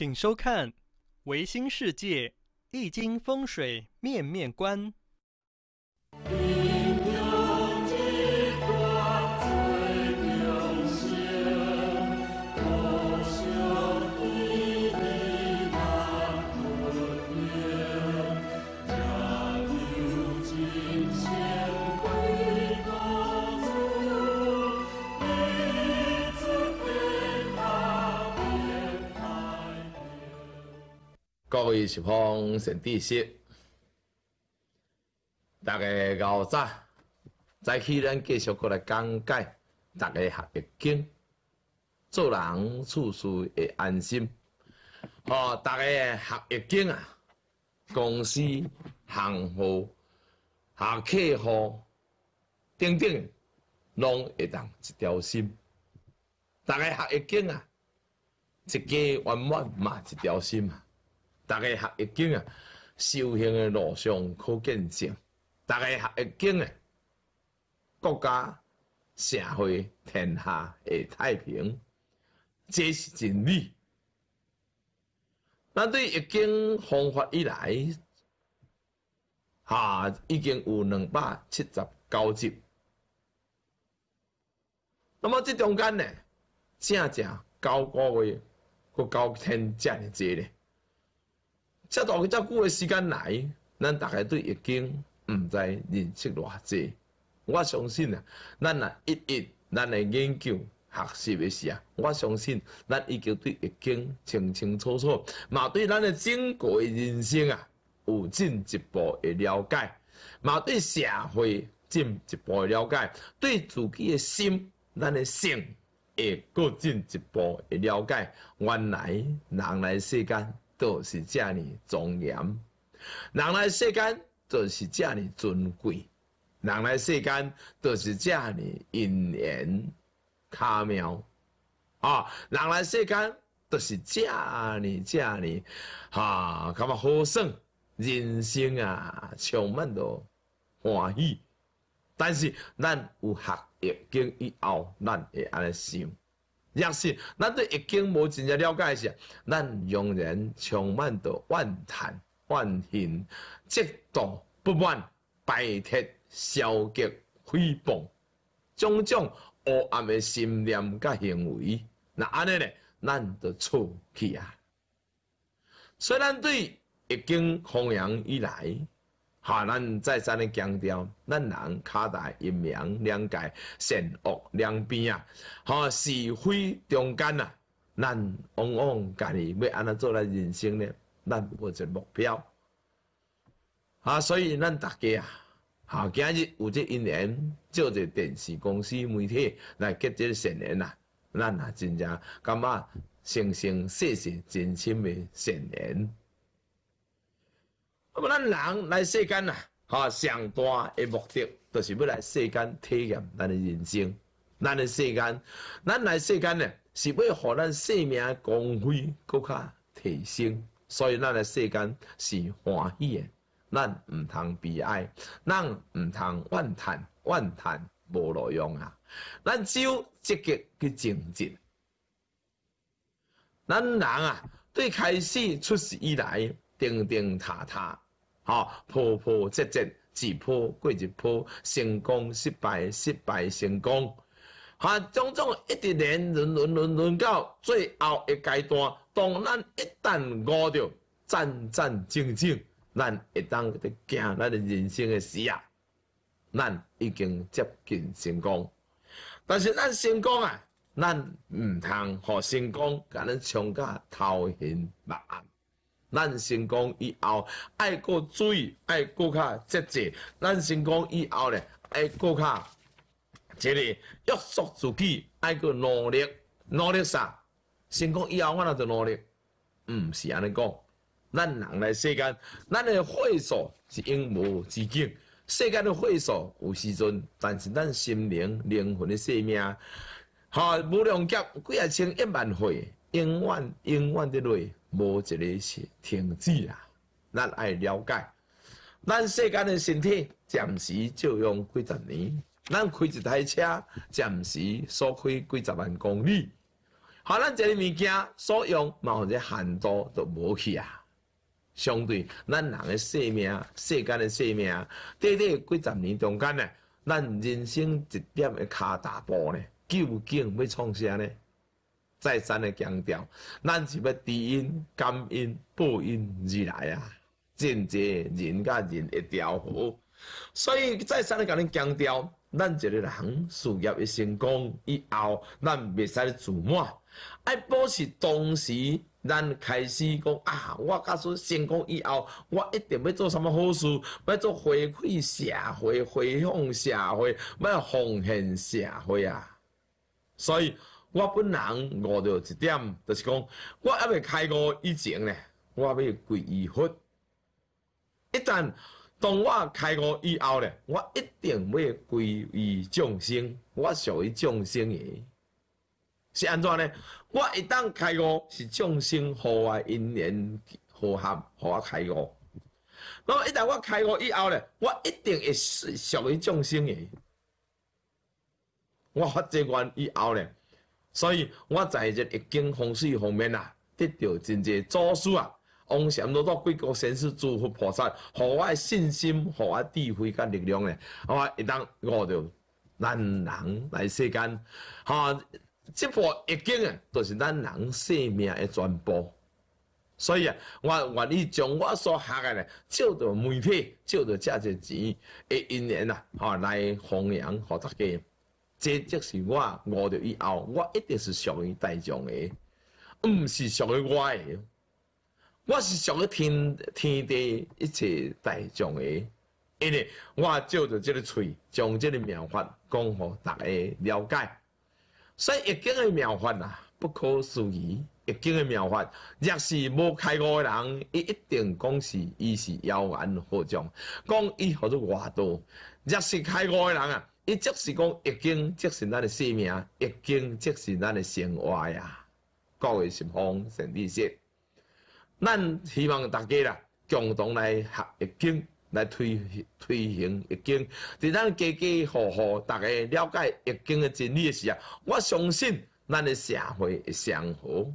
请收看《维新世界易经风水面面观》。可以释放成知识，大家了解。再去咱继续过来讲解，大家学一经，做人处事会安心。哦，大家学一经啊，公司、行户、下客户等等，拢会当一条心。大家学一经啊，一家圆满嘛，一条心啊。大家学易经啊，修行的路上可见证；大家学易经啊，国家、社会、天下会太平，这是真理。那对易经方法以来，哈已经有两百七十九集。那么这中间呢，正正教各位、教天这么多呢？在大概这么久的时间内，咱大概对易经唔知认识偌济。我相信啊，咱啊一一咱来研究学习的时啊，我相信咱已经对易经清清楚楚，嘛对咱的整个的人生啊有进一步的了解，嘛对社会进一步了解，对自己的心、咱的性，会更进一步的了解。原来人来世间。都是这样的庄严，人来世间都是这样尊贵，人来世间都是这样的因缘，卡妙啊！人来世间都是这样这样哩啊！咁啊，好算人生啊，充满着欢喜。但是，咱有学业，经以后咱会安尼想。也是，咱对易经无真正了解时，咱永远充满着怨叹、怨恨、激动、不满、排斥、消极、诽谤，种种黑暗的心念甲行为，那安尼呢？咱得出去啊！虽然对易经弘扬以来，哈，咱再三的强调，咱人卡在阴阳两界善恶两边啊，哈是非中间啊，咱往往家己要安怎做咱人生呢？咱一个目标啊，所以咱大家啊，哈，今日有这因缘，借着电视公司媒体来结这善缘呐，咱也真正感觉生生世世真心的善缘。咁咱人来世间啊，哈，上大嘅目的，就是要来世间体验咱嘅人生，咱嘅世间，咱来世间呢，是要互咱生命光辉更加提升。所以，咱嘅世间是欢喜嘅，咱唔通悲哀，咱唔通怨叹，怨叹路用啊！咱只有积极去前进。咱人啊，对开始出世以来，登登踏踏，吼，破坡折折，一坡过一坡，成功失败，失败成功，哈，种种一直连轮轮轮轮到最后一阶段。当咱一旦悟到，战战兢兢，咱会当在行咱的人生的时啊，咱已经接近成功。但是咱成功啊，咱唔通和成功，甲咱增加偷闲白眼。咱成功以后，爱搁注意，爱搁较节制。咱成功以后咧，爱搁较一个约束自己，爱搁努力，努力啥？成功以后我那就努力。唔是安尼讲，咱人来世间，咱的岁数是永无止境。世间的岁数有时阵，但是咱心灵、灵魂的生命，哈，无量劫几啊千一万岁，永远、永远的累。无一个是停止啊！咱爱了解，咱世间的身体暂时使用几十年，咱开一台车暂时所开几十万公里，好，咱这个物件所用嘛，或者限度都无去啊。相对咱人的生命，世间的生命短短几十年中间呢，咱人生一点的卡大步呢，究竟要创啥呢？再三的强调，咱是要知音、感恩、报恩而来啊！真借人，甲人一条河，所以再三的跟恁强调，咱一个人事业会成功以后，咱袂使自满，爱保持当时咱开始讲啊，我假使成功以后，我一定要做什么好事，要做回馈社会、回向社会、要奉献社会啊！所以。我本人悟到一点，就是讲，我还未开悟以前呢，我要皈依佛；一旦当我开悟以后呢，我一定要皈依众生。我属于众生的，是安怎呢？我一旦开悟，是众生互我因缘合合，互我开悟。么一旦我开悟以后呢，我一定会属于众生的。我发这愿以后呢？所以我在这《易经》风水方面啊，得到真侪助疏啊！往请都到贵国先生诸佛菩萨，给我的信心、给我智慧、加力量咧，好嘛？一当我做，咱人来世间，哈，这部《易经》啊，就是咱人生命的全部。所以啊，我愿意将我所学的咧，照着媒体，照着这些钱，一一年啊，哈，来弘扬合大家。这即是我悟到以后，我一定是属于大众的，毋是属于我的，我是属于天天地一切大众的，因为我照着这个嘴，将这个妙法讲给大家了解。所以一经的妙法啊，不可思议。一经的妙法，若是无开悟的人，一定讲是伊是妖言惑众，讲伊学到外道。若是开悟的人啊，伊即是讲《易经》，即是咱的性命，《易经》即是咱的生活呀。各位信奉神明说咱希望大家啦，共同来学《易经》，来推推行《易经》。在咱家家户户、大家了解《易经》的真理的时，我相信咱的社会会祥和，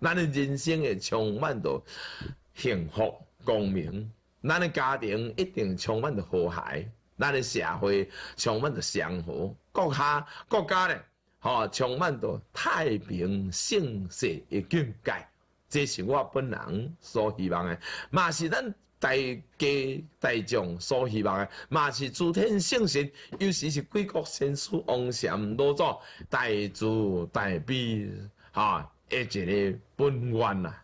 咱的人生会充满着幸福光明，咱的家庭一定充满着和谐。咱的社会充满着祥和，国家国家咧，吼充满着太平盛世的境界。这是我本人所希望的，嘛是咱大家大众所希望的，嘛是诸天圣神，尤其是贵国先师王禅老祖、大慈大悲，哈，一个本愿啊！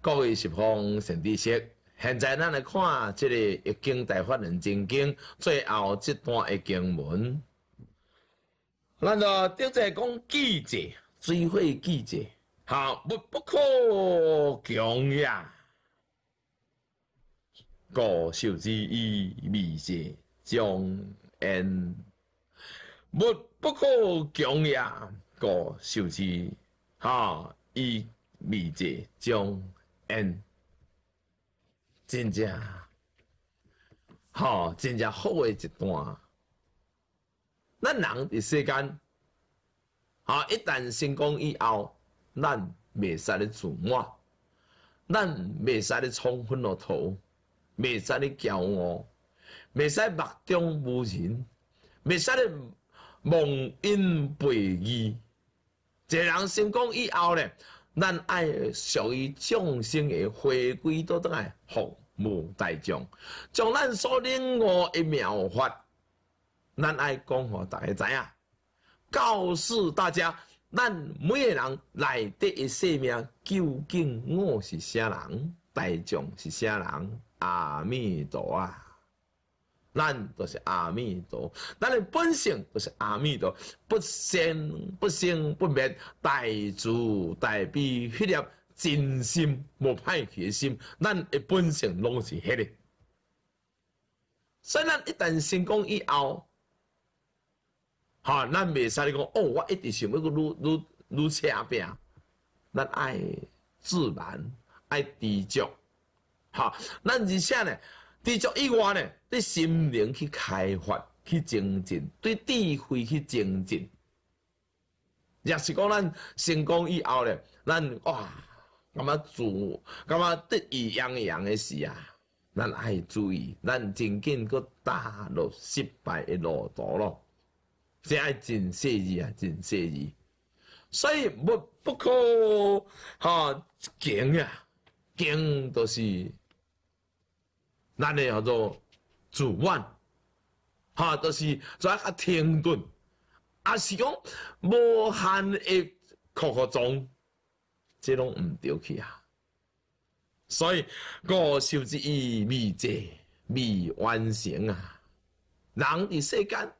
各位十方甚知识，现在咱来看这个《易经大法人真经》最后这段的经文。咱着着在讲记者追悔记者，好，不不可强呀！故受之以未者，将恩，物不可强也，故受之哈以未者，将。恩，真正，吼，真正好诶一段。咱人伫世间，吼，一旦成功以后，咱未使咧自满，咱未使咧冲昏了头，未使咧骄傲，未使目中无人，未使咧忘恩背义。一个人成功以后咧，咱爱属于众生的回归，都当来服务大众。将咱所领悟的妙法，咱爱讲予大家知啊，告诉大家，咱每个人内底的生命究竟我是啥人？大众是啥人？阿弥陀啊！咱就是阿弥陀，咱的本性就是阿弥陀，不生不生不灭，大慈大悲，迄粒真心无歹决心，咱的本性拢是迄个。所以咱一旦成功以后，哈，咱袂使你讲哦，我一直想要个如如如车饼，咱爱自然爱知足，哈，咱而且呢。继续以外呢，对心灵去开发，去精进，对智慧去精进。也是讲咱成功以后呢，咱哇，感觉做感觉得意洋洋的事啊？咱爱注意，咱曾紧搁大路失败的路途咯，这爱真惬意啊，真惬意。所以，无不可哈，经啊，经都是。咱诶叫做主弯，哈，就是做下较停顿，啊是讲无限的扩张，这拢唔对起啊！所以个寿之意未尽、未完成啊！人伫世间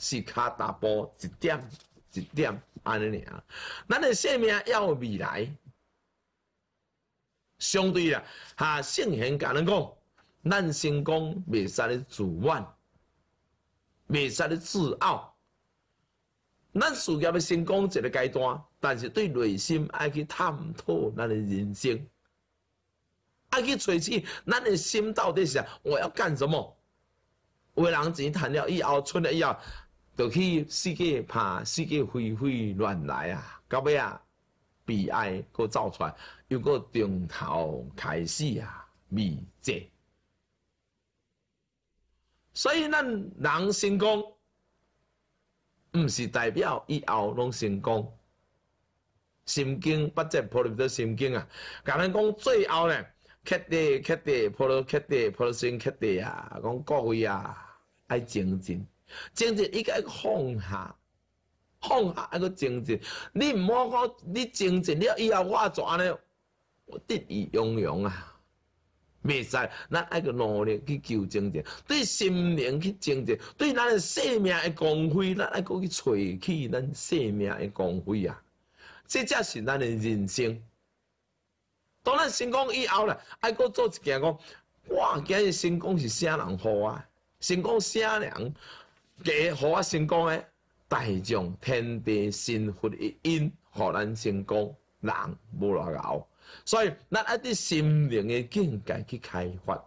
是较踏波一点一点安尼尔，咱诶生命抑有未来。相对啊，哈，圣贤甲咱讲，咱成功未使咧自满，未使咧自傲。咱事业要成功一个阶段，但是对内心爱去探讨咱的人生，爱去揣测咱的心到底是啊？我要干什么？为人钱谈了以后，出来以后，就去世界怕世界会会乱来啊！到尾啊？悲哀，佮走出来，又佮从头开始啊，未济。所以咱人成功，唔是代表以后拢成功。心经不破菩提心经啊，甲咱讲最后呢，切地切地，破提切地，破提心切地啊，讲各位啊，爱精进，精进应该放下。放下啊！个精进，你唔好讲你精进了以后，我怎安尼，我得意洋洋啊！未使，咱爱个努力去求精进，对心灵去精进，对咱诶生命诶光辉，咱爱个去找去咱生命诶光辉啊！这才是咱诶人生。当咱成功以后啦，爱个做一件讲，我今日成功是啥人好啊？成功啥人，加好啊？成功诶！大众天地幸福的因，互咱成功，人无偌何。所以咱一啲心灵嘅境界去开发，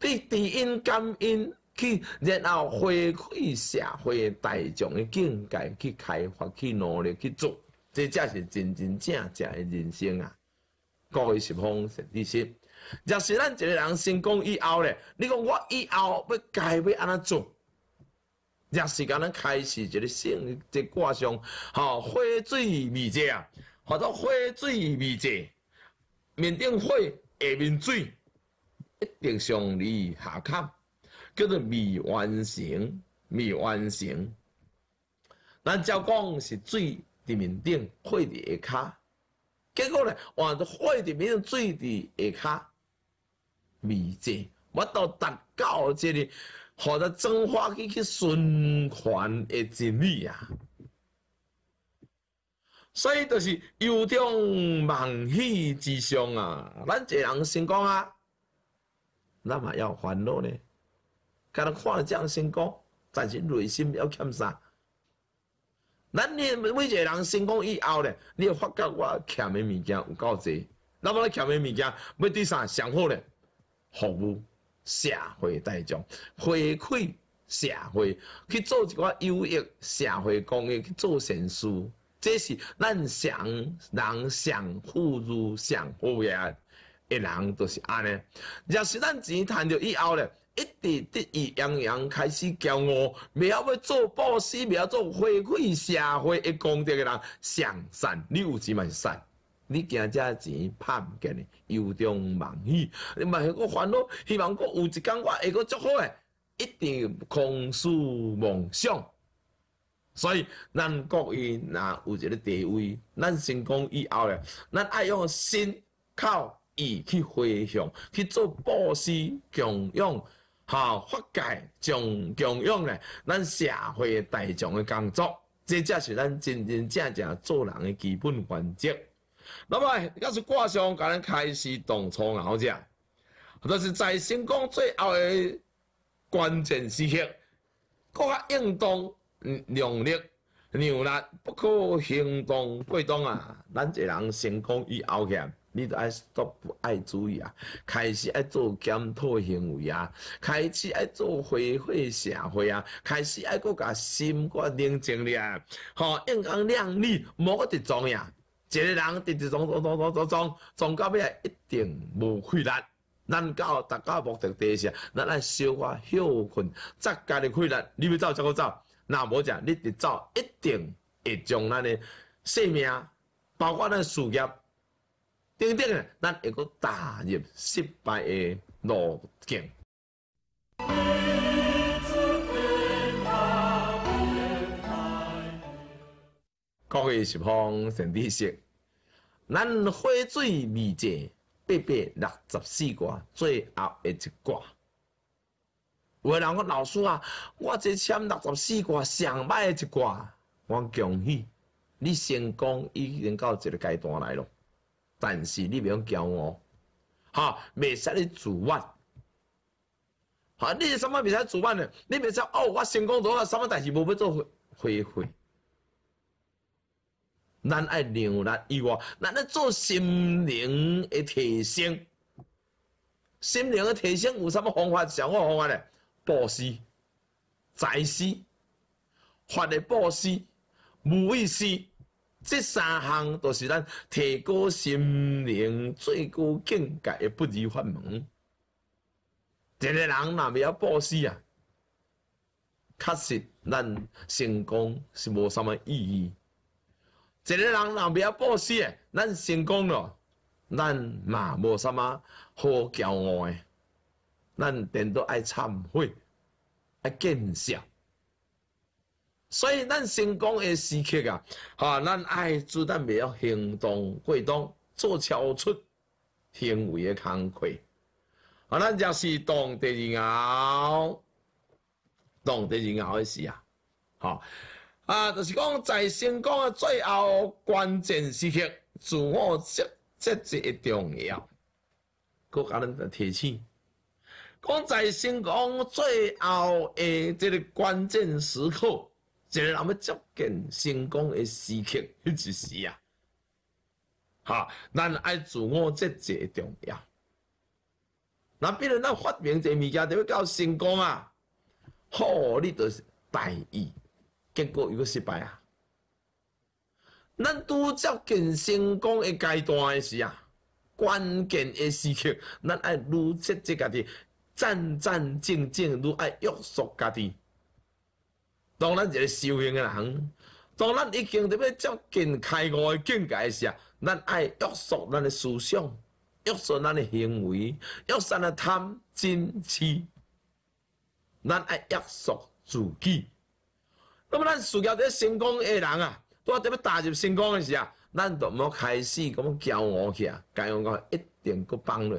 啲地因感恩去，然后回馈社会大众嘅境界去开发，去努力去做，这才是真真正正嘅人生啊！各位是方是知识，若是咱一个人成功以后咧，你讲我以后要改，要安怎做？热时间咱开始一个性一个挂象，吼，火水未济啊，或作火水未济，面顶火下面水，一定上里下坎，叫做未完成，未完成。咱照讲是水伫面顶，火伫下骹，结果呢，换做火伫面顶，水伫下骹，未济，我到达到这里。或者增发，机去循环的精力啊。所以，就是有种忘喜之相啊。咱一个人成功啊，那么要欢乐呢？甲人看这样成功，但是内心要欠啥？咱你每一个人成功以后呢，你会发觉我欠的物件有够侪。那么，欠的物件要对啥？上好呢？服务。社会大众回馈社会，去做一寡有益社会公益去做善事，这是咱想人想富助想富嘅，一人都是安尼。若是咱钱赚到以后咧，一直得意洋洋开始骄傲，未晓要做布施，未晓做回馈社会一功德嘅人，上善，你有嘛？是善？你惊遮钱拍唔见呢？由衷满意，你咪迄个烦恼。希望个有一天，我会个足好诶，一定空虚梦想。所以咱国语若有一个地位，咱成功以后咧，咱爱用心靠意去回想，去做布施穷养，哈发界穷穷养咧，咱社会大众诶工作，这才是咱真真正正做人诶基本原则。那么，要是挂上，咱开始动冲熬夜，都是在成功最后的关键时刻，搁较应当量力、努力不可行动过当啊！咱一个人成功以后夜，你都爱 stop 爱注意啊！开始爱做检讨行为啊，开始爱做回馈社会啊，开始爱搁甲心搁冷静俩，吼，应当量力，冇得装呀。一个人直直撞撞撞撞撞撞撞，到尾一定无气力。咱到达到目的地时，咱来消化休困，再加点气力，你要走才可走。那无只，你直走一定会将咱的性命，包括咱事业，等等，咱会可踏入失败的路径。各位是方陈志胜，咱花水未者，八八六十四卦最后的一卦。伟人讲老师啊，我这签六十四卦上歹的一卦，我恭喜你成功已经到一个阶段来了。但是你不用骄傲，哈，未使你自满。哈，你是什物未使自满呢？你未使哦，我成功多好，什物代志无要做后悔。咱爱量力以外，咱要做心灵的提升。心灵的提升有啥物方法？上好方法咧，布施、财施、法的布施、无畏施，这三项都是咱提高心灵最高境界的不二法门。一个人若未晓布施啊，确实咱成功是无啥物意义。一个人若免晓报死，咱成功了，咱嘛无啥物好骄傲诶，咱顶多爱忏悔，爱见笑。所以咱成功诶时刻啊，哈，咱爱做咱未晓行动、过动、做超出行为诶康愧。啊，咱就是党第二傲，党第二傲诶时啊，哈。啊，就是讲在成功的最后关键时刻，自我节节节重要。我家你个提醒，讲在成功最后诶，这个关键时刻，个人要接近成功的时刻，迄一时啊，哈，咱爱自我节节重要。那比如咱发明一个物件，就要到成功啊，好，你就是大意。结果如果失败啊，咱拄接近成功诶阶段诶时啊，关键诶时刻，咱爱如节节家己，战战兢兢，如爱约束家己。当咱一个修行诶人，当咱已经在要接近开悟诶境界时啊，咱爱约束咱诶思想，约束咱诶行为，约束咱嘅贪嗔痴，咱爱约束自己。那么，咱事业这成功诶人啊，都特别踏入成功诶时啊，咱就莫开始咁骄傲去啊，介样讲一定搁帮落。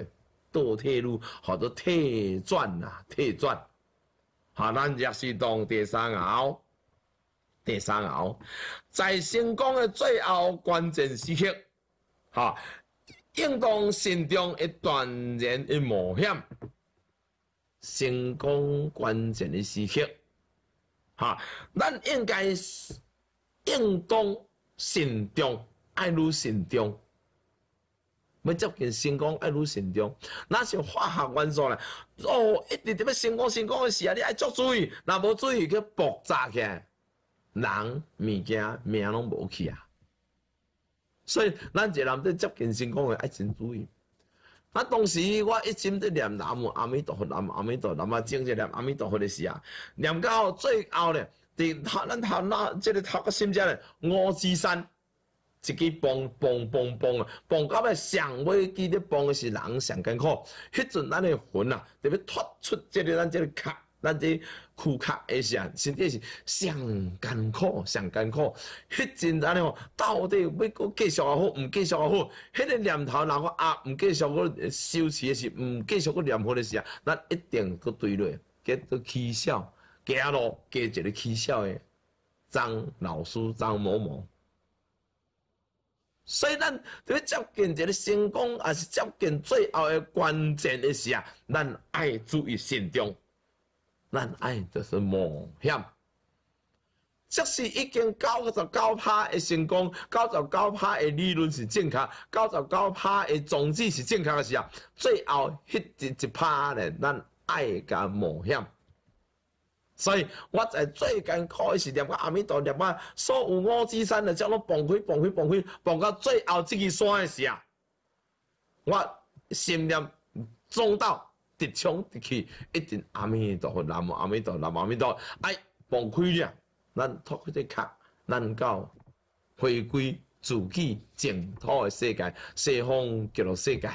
倒退路学做退转啊，退转。哈，咱也是当第三号，第三号，在成功诶最后关键时刻，哈，应当心中一断然一冒险，成功关键的时刻。哈，咱应该应当慎重、爱如慎重，要接近成功，爱如慎重。哪像化学元素咧？哦，一直得要成功、成功的时啊！你爱足注意，那无注意去爆炸起，来，人、物件、命拢无去啊！所以，咱一个人得接近成功，要爱先注意。那当时我一心在念南无阿弥陀佛，南无阿弥陀佛，南无净者念阿弥陀佛的时啊，念到最后咧，伫他咱他那即个他个心者咧，五指山一己蹦蹦蹦蹦啊，蹦到尾上尾记得蹦的是人上艰苦，迄阵咱的魂啊，特别突出即个咱即个壳，咱即。苦卡的是啊，甚至是上艰苦、上艰苦。迄阵安尼哦，到底要阁继续也好，唔继续也好，迄个念头若阁啊，唔继续阁收持的是，唔继续阁念佛的是啊，咱一定阁对落，皆都取笑，加路加一个取笑的张老师张某某。所以咱要接近一个成功，也是接近最后的关键的是啊，咱爱注意慎重。咱爱就是冒险，即是已经九十九趴的成功，九十九趴的利润是正确，九十九趴的宗旨是正确的时啊。最后迄一一趴呢，咱爱甲冒险。所以我在最艰苦的时，连个暗暝都念啊，所有五指山的，叫我崩开崩开崩开，崩到最后一支山的时啊，我心念中道。直冲直去，一定阿弥陀佛，南无阿弥陀南无阿弥陀。哎，放开了，咱脱开这壳，咱到回归自己净土的世界，西方极乐世界。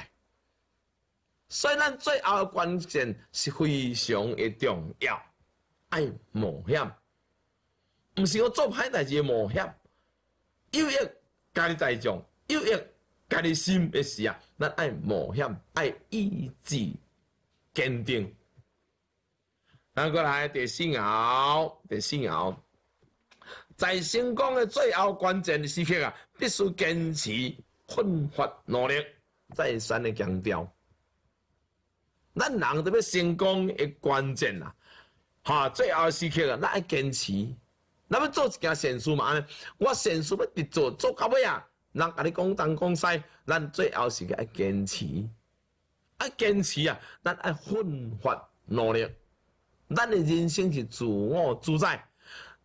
所以咱最后的关键是非常的重要，爱冒险，毋是我做歹代志个冒险，又要家己在上，又要家己心个事啊！咱爱冒险，爱意志。坚定。那过来，第四号，第四号，在成功的最后关键的时刻啊，必须坚持奋发努力，再三的强调。咱人特别成功的关键啊，哈，最后时刻啊，咱要坚持。那么做一件善事嘛，我善事要得做，做到尾啊，人甲你讲东讲西，咱最后是要坚持。啊！坚持啊！咱爱奋发努力，咱的人生是自我主宰。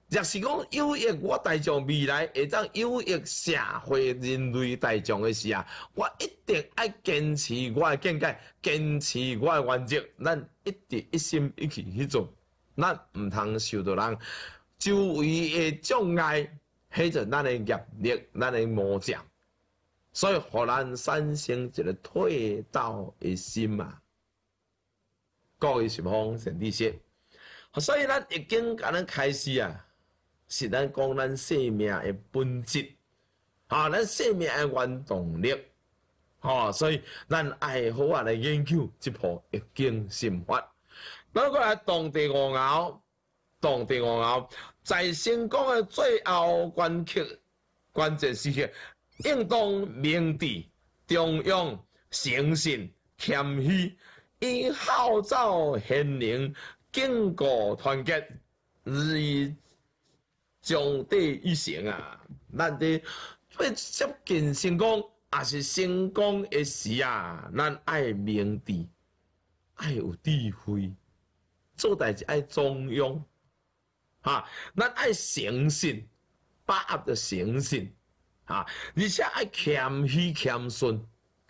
若是讲有益我大众未来，会当有益社会人类大众诶事啊！我一定爱坚持我诶见解，坚持我诶原则。咱一直一心一气去做，咱毋通受着人周围诶障碍，或者咱诶业力，咱诶魔障。所以互咱三生一个退道的心啊。各以是方神啲事，所以咱已经甲咱开始啊，是咱讲咱生命的本质，啊，咱生命的原动力，啊，所以咱爱好啊来研究一部《易经》心法，包括来当地五爻，当地五爻在成功的最后关曲，关键时刻。应当明治、中央、诚信、谦虚，以号召贤能，巩固团结，是以长地一行啊！咱的最接近成功，也是成功的时啊！咱爱明治，爱有智慧，做代志爱中央，哈，咱爱诚信，把握着诚信。啊！而且爱谦虚、谦逊、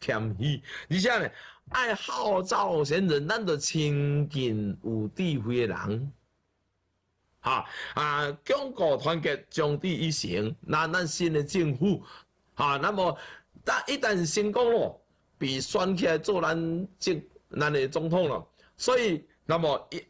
谦虚。而且呢，爱号召成人，咱着亲近有智慧的人。哈啊！巩国团结，将志一行，那咱新的政府。哈，那么当一旦成功了，被选起来做咱政咱的总统了。所以，那么一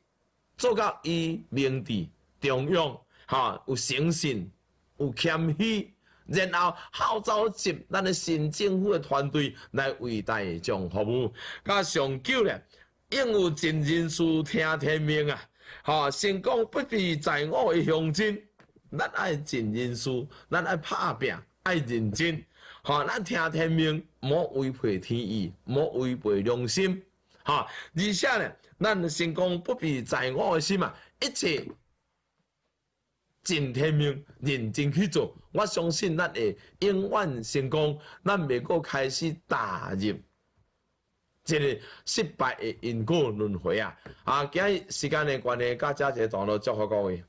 做到伊明智，中央，哈，有诚信，有谦虚。然后号召集咱的新政府的团队来为大家服务。加上久咧，应有尽人事，听天命啊！哈，成功不必在我，的胸襟，咱爱尽人事，咱爱拍拼，爱认真。哈，咱听天命，莫违背天意，莫违背良心。哈，而且呢，咱成功不必在我的心啊，一切。真天命，认真去做，我相信咱会永远成功。咱未过开始踏入，这个失败的因果轮回啊！啊，今日时间的关系，甲加些段落，祝福各位。